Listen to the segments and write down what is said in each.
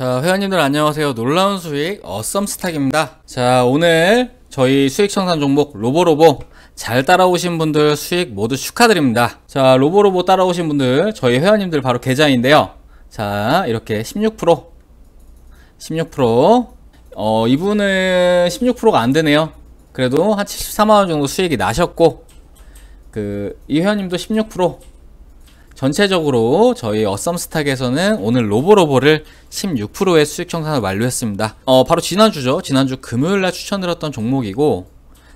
자 회원님들 안녕하세요 놀라운 수익 어썸스탁입니다 자 오늘 저희 수익 청산 종목 로보로보 잘 따라오신 분들 수익 모두 축하드립니다 자 로보로보 따라오신 분들 저희 회원님들 바로 계좌인데요 자 이렇게 16% 16% 어, 이분은 16%가 안 되네요 그래도 한 73만원 정도 수익이 나셨고 그 이 회원님도 16% 전체적으로 저희 어썸스탁에서는 오늘 로보로보를 16%의 수익 청산을 완료했습니다. 어, 바로 지난주죠. 지난주 금요일날 추천드렸던 종목이고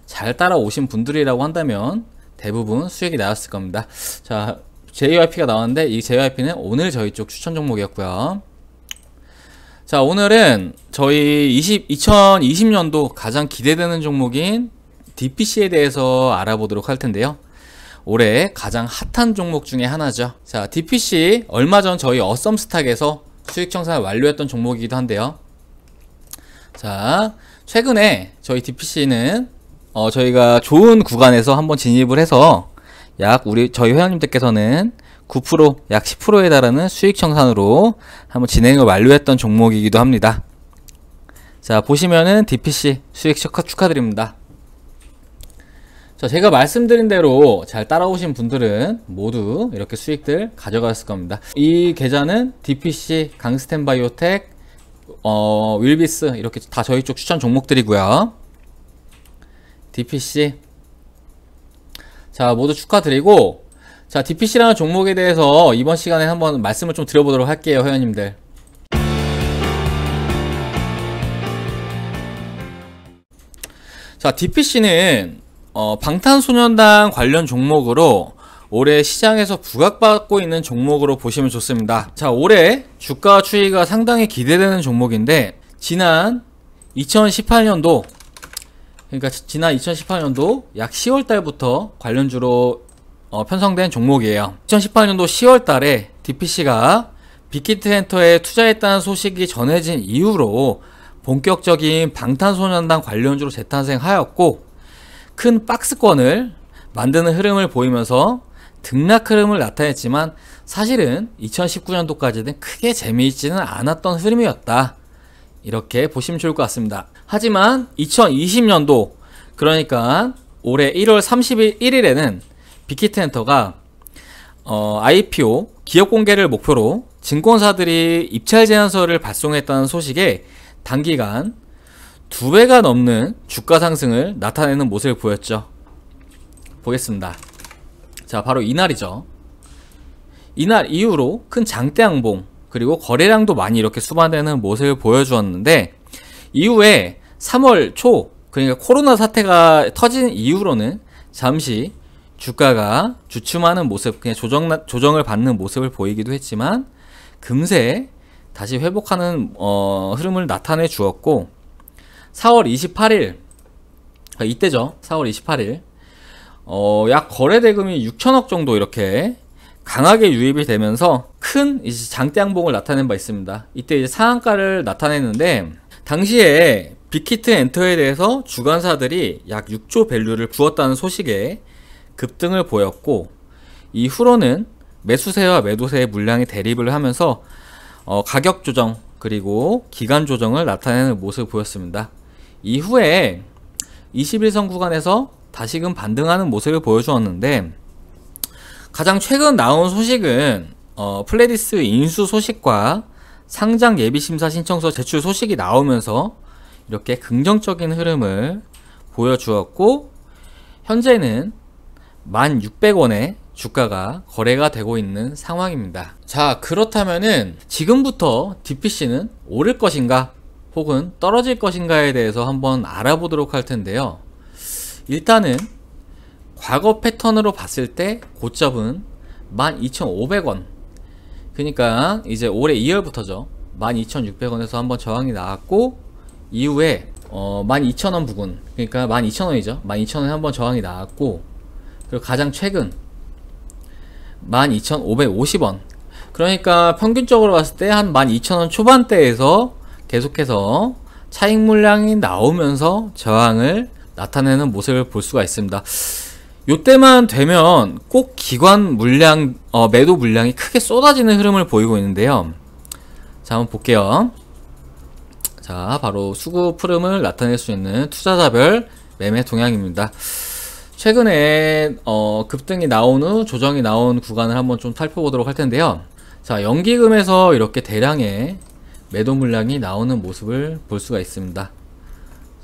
잘 따라오신 분들이라고 한다면 대부분 수익이 나왔을 겁니다. 자, JYP가 나왔는데 이 JYP는 오늘 저희 쪽 추천 종목이었고요. 자, 오늘은 저희 20, 2020년도 가장 기대되는 종목인 DPC에 대해서 알아보도록 할 텐데요. 올해 가장 핫한 종목 중에 하나죠. 자, DPC 얼마 전 저희 어썸스탁에서 수익 청산을 완료했던 종목이기도 한데요. 자, 최근에 저희 DPC는 어, 저희가 좋은 구간에서 한번 진입을 해서 약 우리 저희 회원님들께서는 9%, 약 10%에 달하는 수익 청산으로 한번 진행을 완료했던 종목이기도 합니다. 자, 보시면은 DPC 수익 축하, 축하드립니다. 자, 제가 말씀드린 대로 잘 따라오신 분들은 모두 이렇게 수익들 가져갔을 겁니다. 이 계좌는 DPC, 강스텐바이오텍, 어, 윌비스 이렇게 다 저희 쪽 추천 종목들이고요. DPC 자 모두 축하드리고 자 DPC라는 종목에 대해서 이번 시간에 한번 말씀을 좀 드려보도록 할게요 회원님들 자 DPC는 어, 방탄소년단 관련 종목으로 올해 시장에서 부각받고 있는 종목으로 보시면 좋습니다. 자, 올해 주가 추이가 상당히 기대되는 종목인데 지난 2018년도 그러니까 지난 2018년도 약 10월 달부터 관련주로 어, 편성된 종목이에요. 2018년도 10월 달에 DPC가 빅히트 센터에 투자했다는 소식이 전해진 이후로 본격적인 방탄소년단 관련주로 재탄생하였고 큰 박스권을 만드는 흐름을 보이면서 등락 흐름을 나타냈지만 사실은 2019년도까지는 크게 재미있지는 않았던 흐름이었다. 이렇게 보시면 좋을 것 같습니다. 하지만 2020년도 그러니까 올해 1월 30일 1일에는 빅히트 엔터가 어, IPO 기업 공개를 목표로 증권사들이 입찰 제안서를 발송했다는 소식에 단기간 두 배가 넘는 주가 상승을 나타내는 모습을 보였죠. 보겠습니다. 자, 바로 이날이죠. 이날 이후로 큰 장대양봉 그리고 거래량도 많이 이렇게 수반되는 모습을 보여주었는데 이후에 3월 초 그러니까 코로나 사태가 터진 이후로는 잠시 주가가 주춤하는 모습 그냥 조정, 조정을 받는 모습을 보이기도 했지만 금세 다시 회복하는 어, 흐름을 나타내 주었고 4월 28일 아, 이때죠. 4월 28일 어, 약 거래 대금이 6천억 정도 이렇게 강하게 유입이 되면서 큰 이제 장대양봉을 나타낸 바 있습니다. 이때 이제 상한가를 나타냈는데 당시에 빅히트 엔터에 대해서 주관사들이 약 6조 밸류를 부었다는 소식에 급등을 보였고 이후로는 매수세와 매도세의 물량이 대립을 하면서 어, 가격 조정 그리고 기간 조정을 나타내는 모습을 보였습니다. 이후에 21선 구간에서 다시금 반등하는 모습을 보여주었는데 가장 최근 나온 소식은 어, 플레디스 인수 소식과 상장 예비심사 신청서 제출 소식이 나오면서 이렇게 긍정적인 흐름을 보여주었고 현재는 1,600원에 주가가 거래가 되고 있는 상황입니다. 자 그렇다면은 지금부터 DPC는 오를 것인가 혹은 떨어질 것인가에 대해서 한번 알아보도록 할 텐데요. 일단은 과거 패턴으로 봤을 때 고점은 12,500원 그러니까 이제 올해 2월부터죠 12,600원에서 한번 저항이 나왔고 이후에 어 12,000원 부근 그러니까 12,000원이죠 12,000원에 한번 저항이 나왔고 그리고 가장 최근 12,550원 그러니까 평균적으로 봤을 때 한 12,000원 초반대에서 계속해서 차익 물량이 나오면서 저항을 나타내는 모습을 볼 수가 있습니다. 요때만 되면 꼭 기관 물량, 어, 매도 물량이 크게 쏟아지는 흐름을 보이고 있는데요. 자, 한번 볼게요. 자, 바로 수급 흐름을 나타낼 수 있는 투자자별 매매 동향입니다. 최근에 어, 급등이 나온 후 조정이 나온 구간을 한번 좀 살펴보도록 할 텐데요. 자, 연기금에서 이렇게 대량의 매도 물량이 나오는 모습을 볼 수가 있습니다.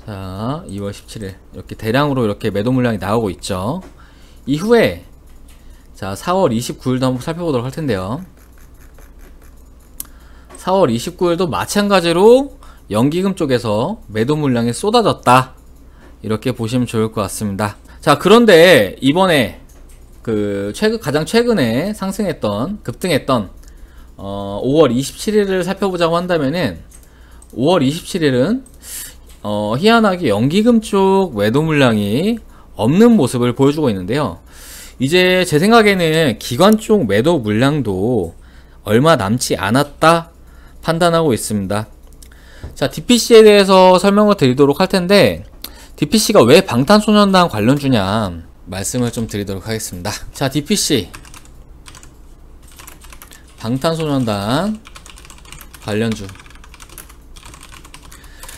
자, 2월 17일 이렇게 대량으로 이렇게 매도 물량이 나오고 있죠. 이후에 자, 4월 29일도 한번 살펴보도록 할 텐데요. 4월 29일도 마찬가지로 연기금 쪽에서 매도 물량이 쏟아졌다. 이렇게 보시면 좋을 것 같습니다. 자, 그런데 이번에 그 최근 가장 최근에 상승했던 급등했던 어, 5월 27일을 살펴보자고 한다면은 5월 27일은 어, 희한하게 연기금 쪽 외도 물량이 없는 모습을 보여주고 있는데요. 이제 제 생각에는 기관 쪽 매도 물량도 얼마 남지 않았다 판단하고 있습니다. 자, DPC에 대해서 설명을 드리도록 할 텐데 DPC가 왜 방탄소년단 관련주냐 말씀을 좀 드리도록 하겠습니다. 자, DPC 방탄소년단 관련주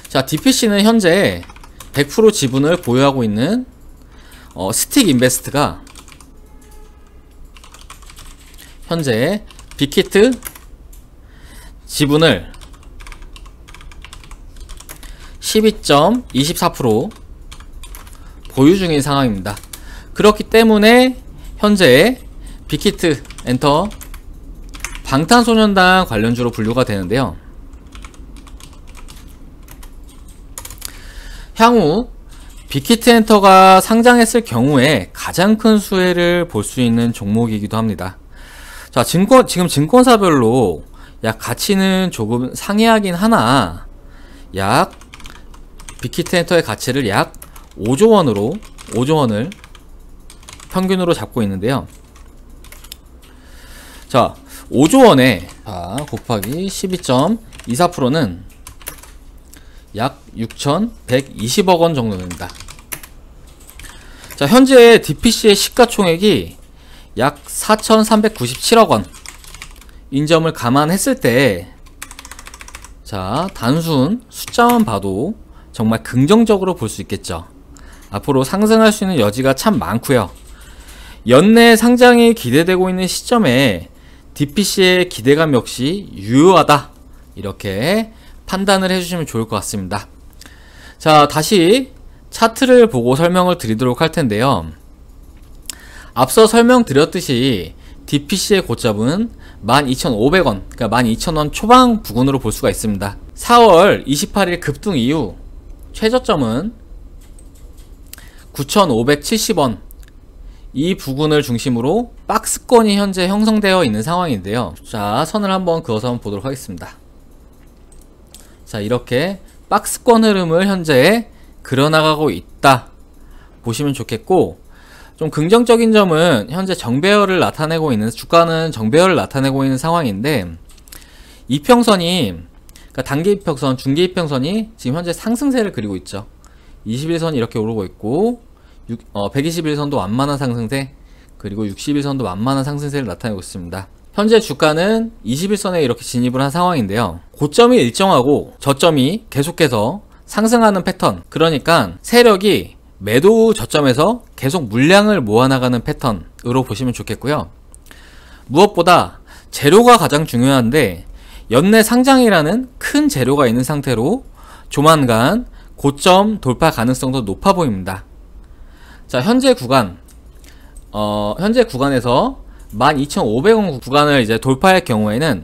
자 DPC는 현재 100% 지분을 보유하고 있는 어, 스틱 인베스트가 현재 빅히트 지분을 12.24% 보유 중인 상황입니다. 그렇기 때문에 현재 빅히트 엔터 방탄소년단 관련주로 분류가 되는데요. 향후 빅히트 엔터가 상장했을 경우에 가장 큰 수혜를 볼 수 있는 종목이기도 합니다. 자, 증권, 지금 증권사별로 약 가치는 조금 상이하긴 하나, 약, 빅히트 엔터의 가치를 약 5조 원으로, 5조 원을 평균으로 잡고 있는데요. 자, 5조 원에 자, 곱하기 12.24%는 약 6,120억 원 정도 됩니다. 자, 현재 DPC의 시가총액이 약 4,397억 원 인점을 감안했을 때 자, 단순 숫자만 봐도 정말 긍정적으로 볼 수 있겠죠. 앞으로 상승할 수 있는 여지가 참 많고요. 연내 상장이 기대되고 있는 시점에 DPC의 기대감 역시 유효하다 이렇게 판단을 해주시면 좋을 것 같습니다 자 다시 차트를 보고 설명을 드리도록 할 텐데요 앞서 설명드렸듯이 DPC의 고점은 12,500원 그러니까 12,000원 초반 부근으로 볼 수가 있습니다 4월 28일 급등 이후 최저점은 9,570원 이 부근을 중심으로 박스권이 현재 형성되어 있는 상황인데요 자 선을 한번 그어서 한번 보도록 하겠습니다 자 이렇게 박스권 흐름을 현재 그려나가고 있다 보시면 좋겠고 좀 긍정적인 점은 현재 정배열을 나타내고 있는 주가는 정배열을 나타내고 있는 상황인데 이평선이 그러니까 단기 이평선, 중기 이평선이 지금 현재 상승세를 그리고 있죠. 21선이 이렇게 오르고 있고 어, 121선도 완만한 상승세 그리고 60일선도 만만한 상승세를 나타내고 있습니다. 현재 주가는 21선에 이렇게 진입을 한 상황인데요. 고점이 일정하고 저점이 계속해서 상승하는 패턴. 그러니까 세력이 매도 저점에서 계속 물량을 모아나가는 패턴으로 보시면 좋겠고요. 무엇보다 재료가 가장 중요한데 연내 상장이라는 큰 재료가 있는 상태로 조만간 고점 돌파 가능성도 높아 보입니다. 자, 현재 구간 어, 현재 구간에서 12,500원 구간을 이제 돌파할 경우에는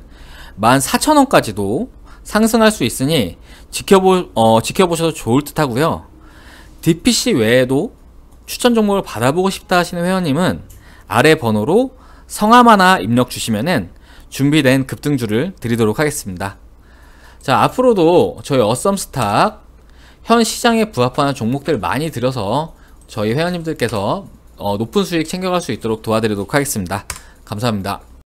14,000원까지도 상승할 수 있으니 지켜보 어, 지켜보셔도 좋을 듯 하고요. DPC 외에도 추천 종목을 받아보고 싶다 하시는 회원님은 아래 번호로 성함 하나 입력 주시면은 준비된 급등주를 드리도록 하겠습니다. 자, 앞으로도 저희 어썸스탁 현 시장에 부합하는 종목들 많이 들여서 저희 회원님들께서 어, 높은 수익 챙겨갈 수 있도록 도와드리도록 하겠습니다. 감사합니다.